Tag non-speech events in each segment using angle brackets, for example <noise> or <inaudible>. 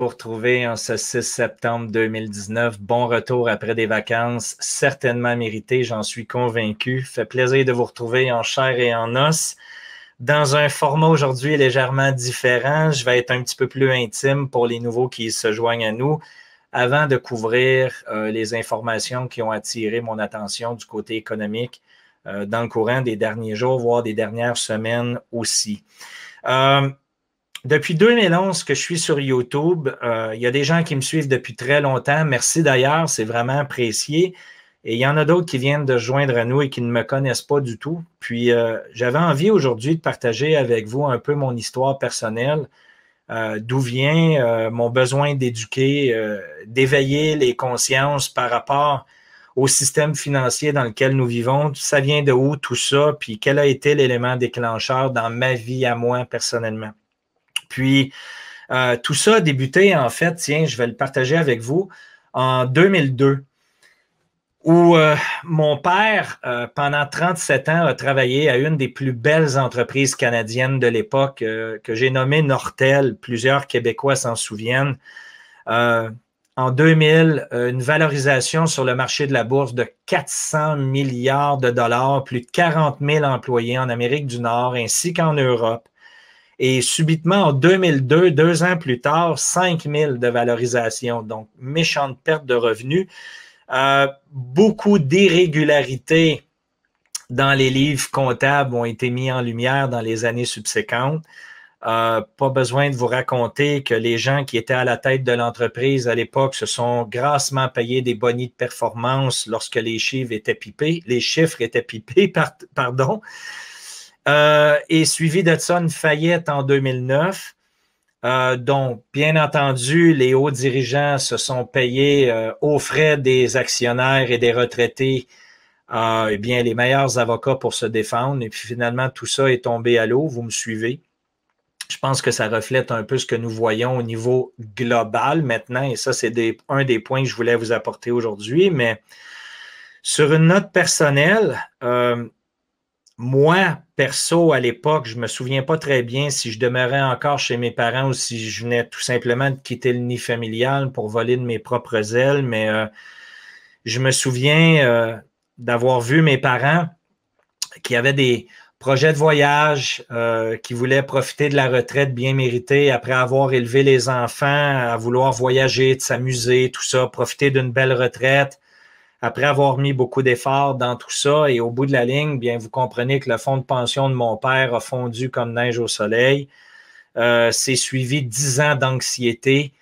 Vous trouver en ce 6 septembre 2019. Bon retour après des vacances, certainement mérité, j'en suis convaincu. Fait plaisir de vous retrouver en chair et en os. Dans un format aujourd'hui légèrement différent, je vais être un petit peu plus intime pour les nouveaux qui se joignent à nous avant de couvrir euh, les informations qui ont attiré mon attention du côté économique euh, dans le courant des derniers jours, voire des dernières semaines aussi. Euh, depuis 2011 que je suis sur YouTube, euh, il y a des gens qui me suivent depuis très longtemps. Merci d'ailleurs, c'est vraiment apprécié. Et il y en a d'autres qui viennent de joindre à nous et qui ne me connaissent pas du tout. Puis j'avais envie aujourd'hui de partager avec vous un peu mon histoire personnelle, d'où vient mon besoin d'éduquer, d'éveiller les consciences par rapport au système financier dans lequel nous vivons. Ça vient de où tout ça? Puis quel a été l'élément déclencheur dans ma vie à moi personnellement? Puis euh, tout ça a débuté, en fait, tiens, je vais le partager avec vous, en 2002 où euh, mon père, euh, pendant 37 ans, a travaillé à une des plus belles entreprises canadiennes de l'époque, que j'ai nommée Nortel. Plusieurs Québécois s'en souviennent en 2000 euh, une valorisation sur le marché de la bourse de 400 milliards de dollars, plus de 40 000 employés en Amérique du Nord ainsi qu'en Europe. Et subitement, en 2002, deux ans plus tard, 5 000 de valorisation. Donc, méchante perte de revenus. Euh, beaucoup d'irrégularités dans les livres comptables ont été mis en lumière dans les années subséquentes pas besoin de vous raconter que les gens qui étaient à la tête de l'entreprise à l'époque se sont grassement payés des bonnies de performance lorsque les chiffres étaient pipés, les chiffres étaient pipés, <laughs> pardon. Euh, et suivi une Fayette en 2009, euh, dont, bien entendu, les hauts dirigeants se sont payés euh, aux frais des actionnaires et des retraités eh bien, les meilleurs avocats pour se défendre. Et puis finalement, tout ça est tombé à l'eau. Vous me suivez? Je pense que ça reflète un peu ce que nous voyons au niveau global maintenant, et ça, c'est un des points que je voulais vous apporter aujourd'hui. Mais sur une note personnelle, euh, moi, perso, à l'époque, je ne me souviens pas très bien si je demeurais encore chez mes parents ou si je venais tout simplement de quitter le nid familial pour voler de mes propres ailes, mais euh, je me souviens euh, d'avoir vu mes parents qui avaient des, projet de voyage, euh, qui voulait profiter de la retraite bien méritée après avoir élevé les enfants, à vouloir voyager, de s'amuser, tout ça, profiter d'une belle retraite, après avoir mis beaucoup d'efforts dans tout ça. Et au bout de la ligne, bien, vous comprenez que le fonds de pension de mon père a fondu comme neige au soleil. Euh, c'est suivi dix ans d'anxiété.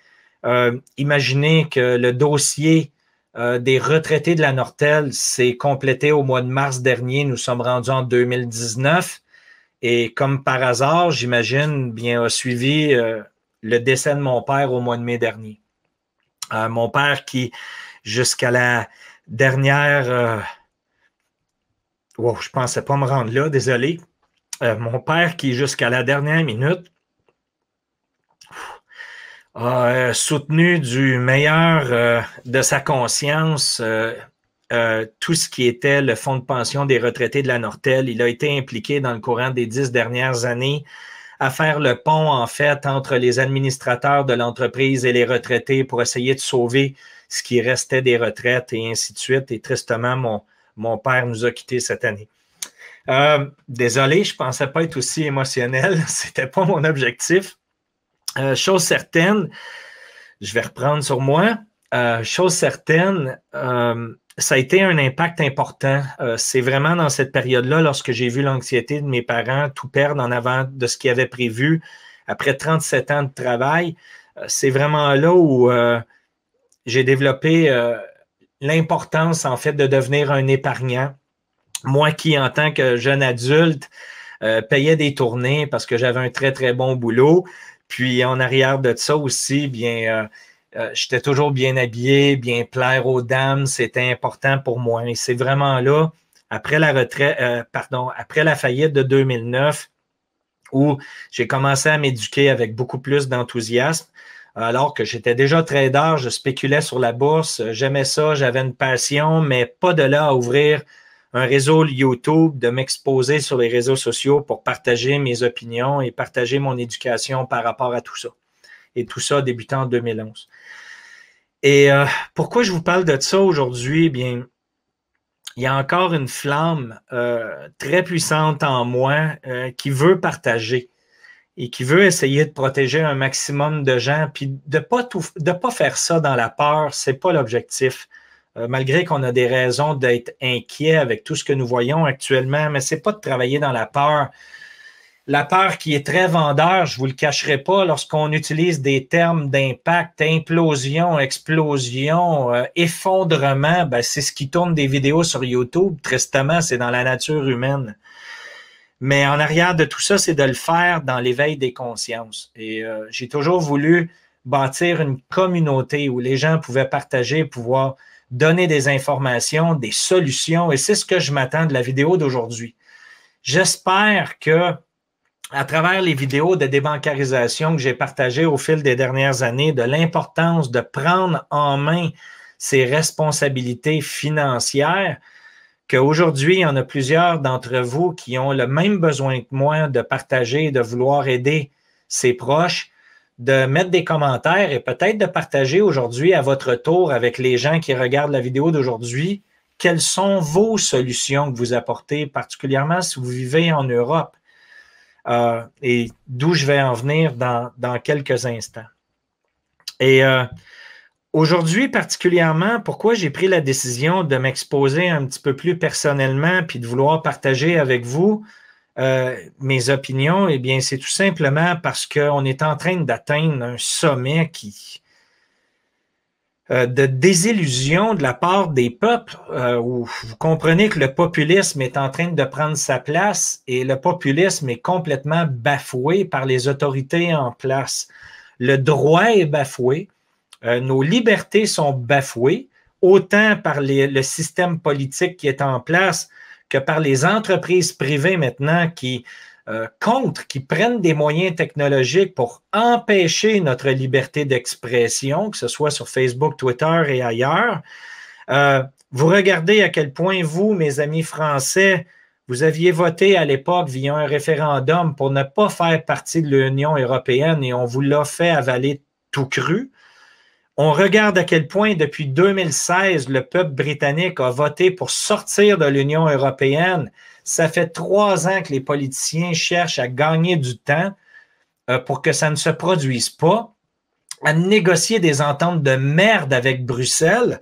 Euh, imaginez que le dossier euh, des retraités de la Nortel s'est complété au mois de mars dernier. Nous sommes rendus en 2019. Et comme par hasard, j'imagine, bien, a suivi euh, le décès de mon père au mois de mai dernier. Euh, mon père qui, jusqu'à la dernière... Wow, je ne pensais pas me rendre là, désolé. mon père qui, jusqu'à la dernière minute, a euh, soutenu du meilleur euh, de sa conscience euh, tout ce qui était le fonds de pension des retraités de la Nortel. Il a été impliqué dans le courant des dix dernières années à faire le pont, en fait, entre les administrateurs de l'entreprise et les retraités pour essayer de sauver ce qui restait des retraites et ainsi de suite. Et tristement, mon, mon père nous a quittés cette année. désolé, je ne pensais pas être aussi émotionnel. n'était <laughs> pas mon objectif. Euh, chose certaine, je vais reprendre sur moi. Euh, chose certaine, euh, ça a été un impact important. c'est vraiment dans cette période-là, lorsque j'ai vu l'anxiété de mes parents tout perdre en avant de ce qu'ils avaient prévu après 37 ans de travail, c'est vraiment là où j'ai développé l'importance, en fait, de devenir un épargnant. Moi qui, en tant que jeune adulte, payais des tournées parce que j'avais un très, très bon boulot, puis en arrière de ça aussi, bien, euh, euh, j'étais toujours bien habillé, bien plaire aux dames, c'était important pour moi. Et c'est vraiment là, après la retraite, euh, pardon, après la faillite de 2009, où j'ai commencé à m'éduquer avec beaucoup plus d'enthousiasme. Alors que j'étais déjà trader, je spéculais sur la bourse, j'aimais ça, j'avais une passion, mais pas de là à ouvrir un réseau YouTube, de m'exposer sur les réseaux sociaux pour partager mes opinions et partager mon éducation par rapport à tout ça. Et tout ça débutant en 2011. Et euh, pourquoi je vous parle de ça aujourd'hui? Bien, il y a encore une flamme euh, très puissante en moi euh, qui veut partager et qui veut essayer de protéger un maximum de gens, puis de ne pas, pas faire ça dans la peur, ce n'est pas l'objectif. Euh, malgré qu'on a des raisons d'être inquiets avec tout ce que nous voyons actuellement, mais n'est pas de travailler dans la peur. La peur qui est très vendeur, je vous le cacherai pas, lorsqu'on utilise des termes d'impact, implosion, explosion, euh, effondrement, ben, c'est ce qui tourne des vidéos sur YouTube. Tristement, c'est dans la nature humaine. Mais en arrière de tout ça, c'est de le faire dans l'éveil des consciences. Et euh, j'ai toujours voulu bâtir une communauté où les gens pouvaient partager, pouvoir donner des informations, des solutions, et c'est ce que je m'attends de la vidéo d'aujourd'hui. J'espère que à travers les vidéos de débancarisation que j'ai partagées au fil des dernières années, de l'importance de prendre en main ses responsabilités financières, qu'aujourd'hui, il y en a plusieurs d'entre vous qui ont le même besoin que moi de partager, de vouloir aider ses proches, de mettre des commentaires et peut-être de partager aujourd'hui à votre tour avec les gens qui regardent la vidéo d'aujourd'hui quelles sont vos solutions que vous apportez, particulièrement si vous vivez en Europe euh, et d'où je vais en venir dans, quelques instants. Et euh, aujourd'hui, particulièrement, pourquoi j'ai pris la décision de m'exposer un petit peu plus personnellement puis de vouloir partager avec vous euh, mes opinions, eh bien, c'est tout simplement parce qu'on est en train d'atteindre un sommet qui euh, de désillusion de la part des peuples, euh, où vous comprenez que le populisme est en train de prendre sa place et le populisme est complètement bafoué par les autorités en place. Le droit est bafoué, nos libertés sont bafouées, autant par le système politique qui est en place que par les entreprises privées maintenant qui euh, contre, qui prennent des moyens technologiques pour empêcher notre liberté d'expression, que ce soit sur Facebook, Twitter et ailleurs. Euh, vous regardez à quel point vous, mes amis français, vous aviez voté à l'époque via un référendum pour ne pas faire partie de l'Union européenne et on vous l'a fait avaler tout cru. On regarde à quel point, depuis 2016, le peuple britannique a voté pour sortir de l'Union européenne. Ça fait trois ans que les politiciens cherchent à gagner du temps euh, pour que ça ne se produise pas, à négocier des ententes de merde avec Bruxelles.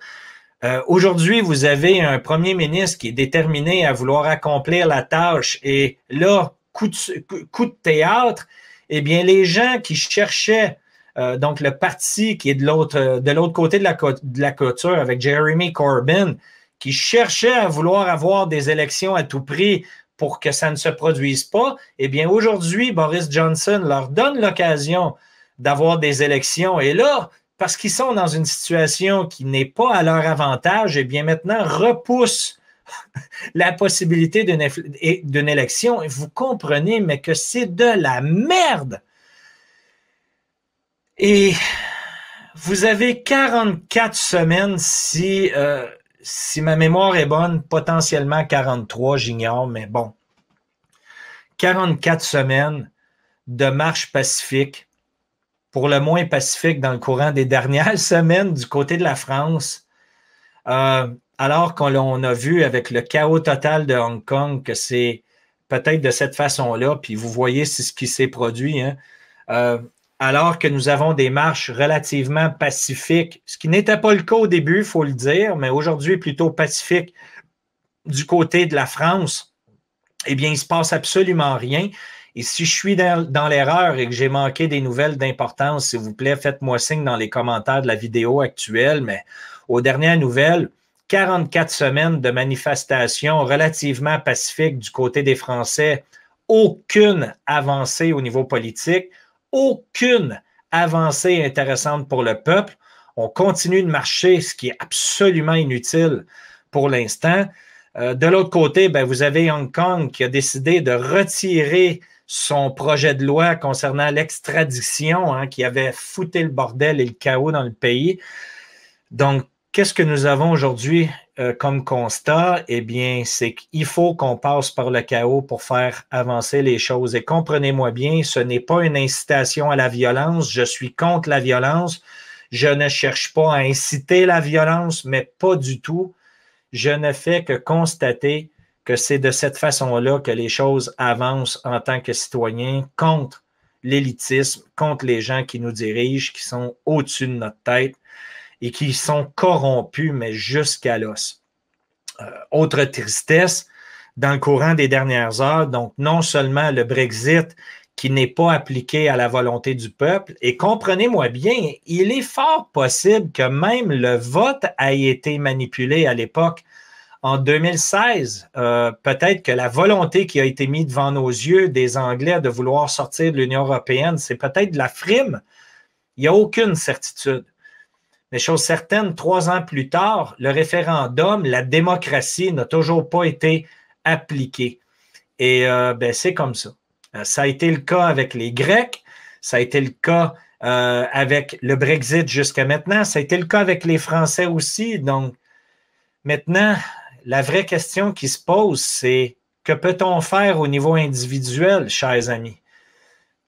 Euh, aujourd'hui, vous avez un premier ministre qui est déterminé à vouloir accomplir la tâche et là, coup de, coup de théâtre, eh bien, les gens qui cherchaient euh, donc, le parti qui est de l'autre, côté de la, de avec Jeremy Corbyn, qui cherchait à vouloir avoir des élections à tout prix pour que ça ne se produise pas, eh bien, aujourd'hui, Boris Johnson leur donne l'occasion d'avoir des élections. Et là, parce qu'ils sont dans une situation qui n'est pas à leur avantage, eh bien, maintenant, repousse <laughs> la possibilité d'une élection. vous comprenez, mais que c'est de la merde! Et vous avez 44 semaines si, euh, si ma mémoire est bonne, potentiellement 43, j'ignore, mais bon. 44 semaines de marche pacifique, pour le moins pacifique dans le courant des dernières <laughs> semaines du côté de la France, euh, alors qu'on a vu avec le chaos total de Hong Kong que c'est peut-être de cette façon-là, puis vous voyez ce qui s'est produit. Hein, euh, alors que nous avons des marches relativement pacifiques, ce qui n'était pas le cas au début, il faut le dire, mais aujourd'hui plutôt pacifique du côté de la France, eh bien, il ne se passe absolument rien. Et si je suis dans, dans l'erreur et que j'ai manqué des nouvelles d'importance, s'il vous plaît, faites-moi signe dans les commentaires de la vidéo actuelle. Mais aux dernières nouvelles, 44 semaines de manifestations relativement pacifiques du côté des Français, aucune avancée au niveau politique aucune avancée intéressante pour le peuple. On continue de marcher, ce qui est absolument inutile pour l'instant. Euh, de l'autre côté, ben, vous avez Hong Kong qui a décidé de retirer son projet de loi concernant l'extradition, hein, qui avait fouté le bordel et le chaos dans le pays. Donc, Qu'est-ce que nous avons aujourd'hui euh, comme constat? Eh bien, c'est qu'il faut qu'on passe par le chaos pour faire avancer les choses. Et comprenez-moi bien, ce n'est pas une incitation à la violence. Je suis contre la violence. Je ne cherche pas à inciter la violence, mais pas du tout. Je ne fais que constater que c'est de cette façon-là que les choses avancent en tant que citoyens contre l'élitisme, contre les gens qui nous dirigent, qui sont au-dessus de notre tête et qui sont corrompus, mais jusqu'à l'os. Euh, autre tristesse, dans le courant des dernières heures, donc non seulement le Brexit qui n'est pas appliqué à la volonté du peuple, et comprenez-moi bien, il est fort possible que même le vote ait été manipulé à l'époque. En 2016, euh, peut-être que la volonté qui a été mise devant nos yeux des Anglais de vouloir sortir de l'Union européenne, c'est peut-être de la frime. Il n'y a aucune certitude. Mais chose certaine, trois ans plus tard, le référendum, la démocratie n'a toujours pas été appliquée. Et euh, ben, c'est comme ça. Euh, ça a été le cas avec les Grecs, ça a été le cas euh, avec le Brexit jusqu'à maintenant, ça a été le cas avec les Français aussi. Donc, maintenant, la vraie question qui se pose, c'est que peut-on faire au niveau individuel, chers amis?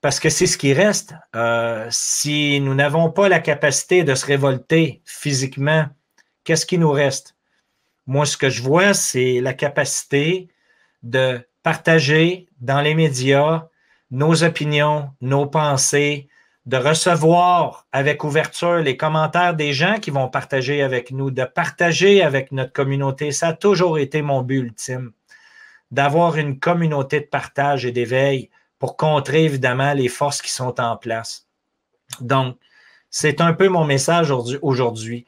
parce que c'est ce qui reste. Euh, si nous n'avons pas la capacité de se révolter physiquement, qu'est-ce qui nous reste? Moi, ce que je vois, c'est la capacité de partager dans les médias nos opinions, nos pensées, de recevoir avec ouverture les commentaires des gens qui vont partager avec nous, de partager avec notre communauté. Ça a toujours été mon but ultime, d'avoir une communauté de partage et d'éveil pour contrer évidemment les forces qui sont en place. Donc, c'est un peu mon message aujourd'hui.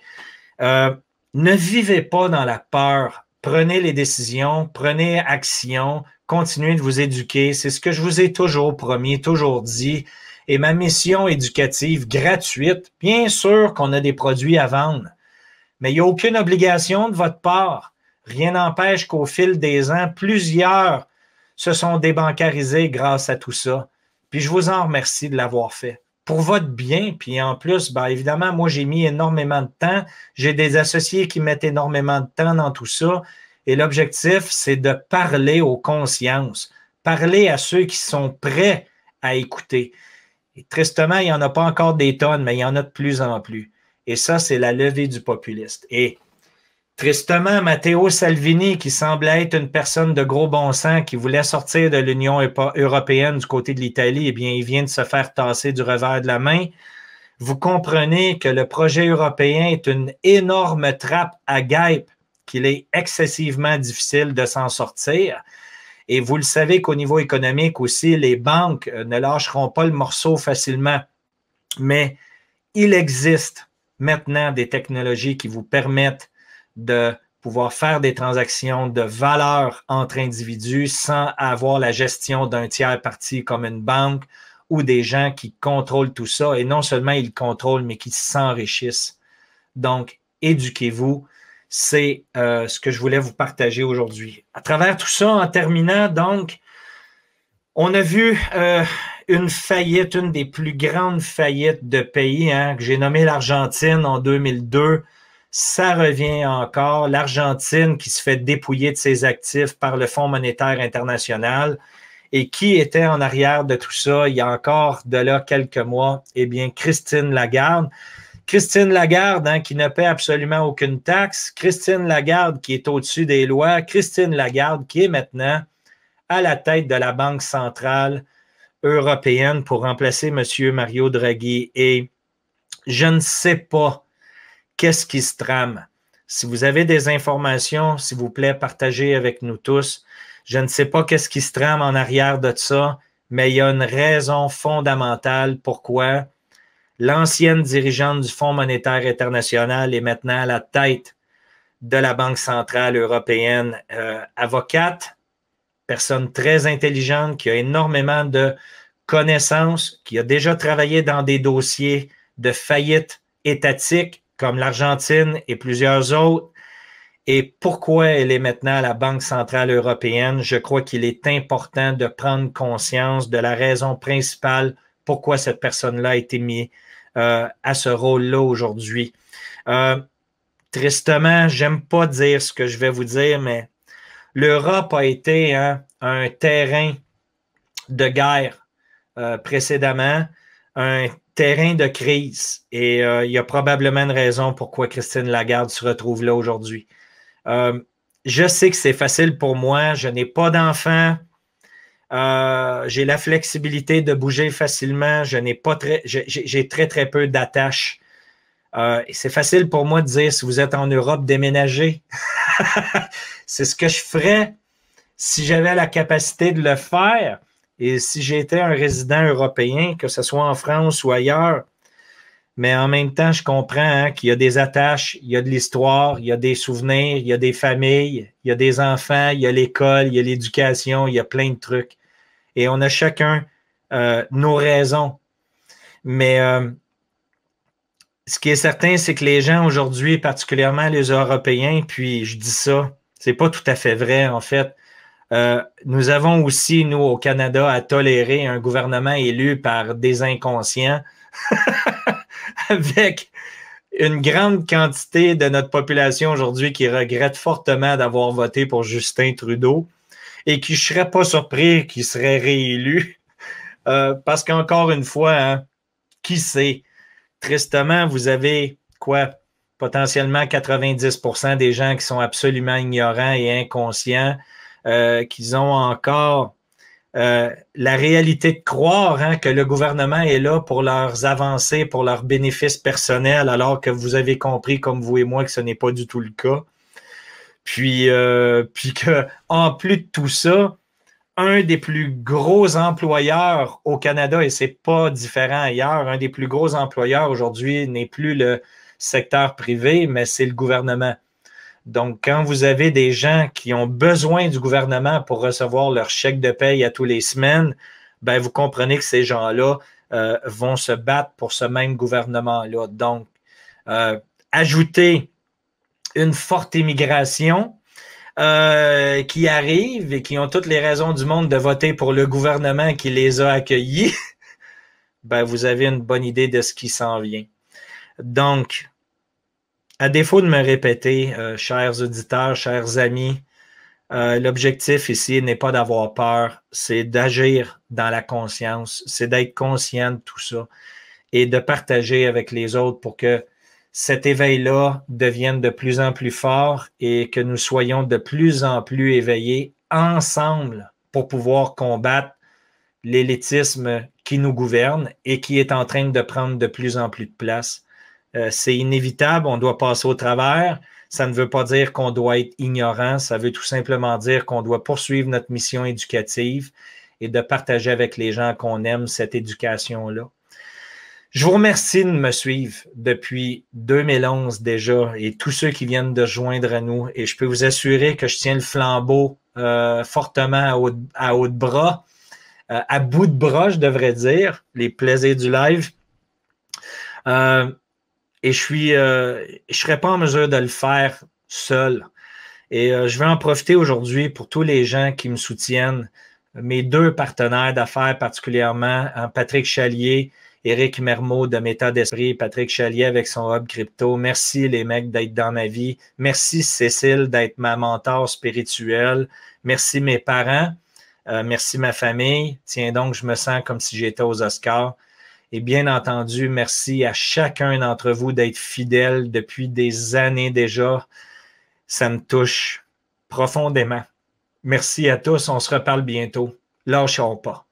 Euh, ne vivez pas dans la peur. Prenez les décisions, prenez action, continuez de vous éduquer. C'est ce que je vous ai toujours promis, toujours dit. Et ma mission éducative gratuite, bien sûr qu'on a des produits à vendre, mais il n'y a aucune obligation de votre part. Rien n'empêche qu'au fil des ans, plusieurs se sont débancarisés grâce à tout ça. Puis je vous en remercie de l'avoir fait. Pour votre bien, puis en plus, bah évidemment, moi, j'ai mis énormément de temps. J'ai des associés qui mettent énormément de temps dans tout ça. Et l'objectif, c'est de parler aux consciences, parler à ceux qui sont prêts à écouter. Et tristement, il n'y en a pas encore des tonnes, mais il y en a de plus en plus. Et ça, c'est la levée du populiste. Et Tristement, Matteo Salvini, qui semblait être une personne de gros bon sens, qui voulait sortir de l'Union européenne du côté de l'Italie, eh bien, il vient de se faire tasser du revers de la main. Vous comprenez que le projet européen est une énorme trappe à guêpes, qu'il est excessivement difficile de s'en sortir. Et vous le savez qu'au niveau économique aussi, les banques euh, ne lâcheront pas le morceau facilement. Mais il existe maintenant des technologies qui vous permettent de pouvoir faire des transactions de valeur entre individus sans avoir la gestion d'un tiers parti comme une banque ou des gens qui contrôlent tout ça. Et non seulement ils contrôlent, mais qui s'enrichissent. Donc, éduquez-vous. C'est euh, ce que je voulais vous partager aujourd'hui. À travers tout ça, en terminant, donc, on a vu euh, une faillite, une des plus grandes faillites de pays hein, que j'ai nommé l'Argentine en 2002. Ça revient encore l'Argentine qui se fait dépouiller de ses actifs par le Fonds monétaire international. Et qui était en arrière de tout ça il y a encore de là quelques mois? Eh bien, Christine Lagarde. Christine Lagarde, hein, qui ne paie absolument aucune taxe. Christine Lagarde, qui est au-dessus des lois. Christine Lagarde, qui est maintenant à la tête de la Banque centrale européenne pour remplacer M. Mario Draghi. Et je ne sais pas qu'est-ce qui se trame. Si vous avez des informations, s'il vous plaît, partagez avec nous tous. Je ne sais pas qu'est-ce qui se trame en arrière de ça, mais il y a une raison fondamentale pourquoi l'ancienne dirigeante du Fonds monétaire international est maintenant à la tête de la Banque centrale européenne, euh, avocate, personne très intelligente qui a énormément de connaissances, qui a déjà travaillé dans des dossiers de faillite étatique, comme l'Argentine et plusieurs autres. Et pourquoi elle est maintenant à la Banque centrale européenne? Je crois qu'il est important de prendre conscience de la raison principale pourquoi cette personne-là a été mise euh, à ce rôle-là aujourd'hui. Euh, tristement, j'aime pas dire ce que je vais vous dire, mais l'Europe a été hein, un terrain de guerre euh, précédemment, un terrain de crise. Et euh, il y a probablement une raison pourquoi Christine Lagarde se retrouve là aujourd'hui. Euh, je sais que c'est facile pour moi. Je n'ai pas d'enfant. Euh, j'ai la flexibilité de bouger facilement. Je n'ai pas très, j'ai très très peu d'attaches. c'est facile pour moi de dire si vous êtes en Europe, déménagez. <laughs> c'est ce que je ferais si j'avais la capacité de le faire. Et si j'étais un résident européen, que ce soit en France ou ailleurs, mais en même temps, je comprends hein, qu'il y a des attaches, il y a de l'histoire, il y a des souvenirs, il y a des familles, il y a des enfants, il y a l'école, il y a l'éducation, il y a plein de trucs. Et on a chacun euh, nos raisons. Mais euh, ce qui est certain, c'est que les gens aujourd'hui, particulièrement les Européens, puis je dis ça, c'est pas tout à fait vrai en fait. Euh, nous avons aussi, nous, au Canada, à tolérer un gouvernement élu par des inconscients <laughs> avec une grande quantité de notre population aujourd'hui qui regrette fortement d'avoir voté pour Justin Trudeau et qui, ne serait pas surpris qu'il serait réélu. Euh, parce qu'encore une fois, hein, qui sait? Tristement, vous avez quoi? Potentiellement 90 des gens qui sont absolument ignorants et inconscients euh, qu'ils ont encore euh, la réalité de croire hein, que le gouvernement est là pour leurs avancées, pour leurs bénéfices personnels, alors que vous avez compris, comme vous et moi, que ce n'est pas du tout le cas. Puis, qu'en euh, <laughs> puis que, en plus de tout ça, un des plus gros employeurs au Canada, et c'est pas différent ailleurs, un des plus gros employeurs aujourd'hui n'est plus le secteur privé, mais c'est le gouvernement. Donc, quand vous avez des gens qui ont besoin du gouvernement pour recevoir leur chèque de paye à tous les semaines, ben vous comprenez que ces gens-là euh, vont se battre pour ce même gouvernement-là. Donc, euh, ajoutez une forte immigration euh, qui arrive et qui ont toutes les raisons du monde de voter pour le gouvernement qui les a accueillis, <laughs> ben vous avez une bonne idée de ce qui s'en vient. Donc, à défaut de me répéter, euh, chers auditeurs, chers amis, euh, l'objectif ici n'est pas d'avoir peur, c'est d'agir dans la conscience, c'est d'être conscient de tout ça et de partager avec les autres pour que cet éveil-là devienne de plus en plus fort et que nous soyons de plus en plus éveillés ensemble pour pouvoir combattre l'élitisme qui nous gouverne et qui est en train de prendre de plus en plus de place euh, c'est inévitable, on doit passer au travers. Ça ne veut pas dire qu'on doit être ignorant, ça veut tout simplement dire qu'on doit poursuivre notre mission éducative et de partager avec les gens qu'on aime cette éducation-là. Je vous remercie de me suivre depuis 2011 déjà et tous ceux qui viennent de joindre à nous. Et je peux vous assurer que je tiens le flambeau euh, fortement à haut, de bras, euh, à bout de bras, je devrais dire, les plaisirs du live. Euh, et je suis, euh, serais pas en mesure de le faire seul. Et euh, je vais en profiter aujourd'hui pour tous les gens qui me soutiennent, mes deux partenaires d'affaires particulièrement, hein, Patrick Chalier, Éric Mermot de Méta d'Esprit, Patrick Chalier avec son Hub Crypto. Merci les mecs d'être dans ma vie. Merci Cécile d'être ma mentor spirituelle. Merci mes parents. Euh, merci ma famille. Tiens donc, je me sens comme si j'étais aux Oscars. Et bien entendu, merci à chacun d'entre vous d'être fidèle depuis des années déjà. Ça me touche profondément. Merci à tous. On se reparle bientôt. Lâchons pas.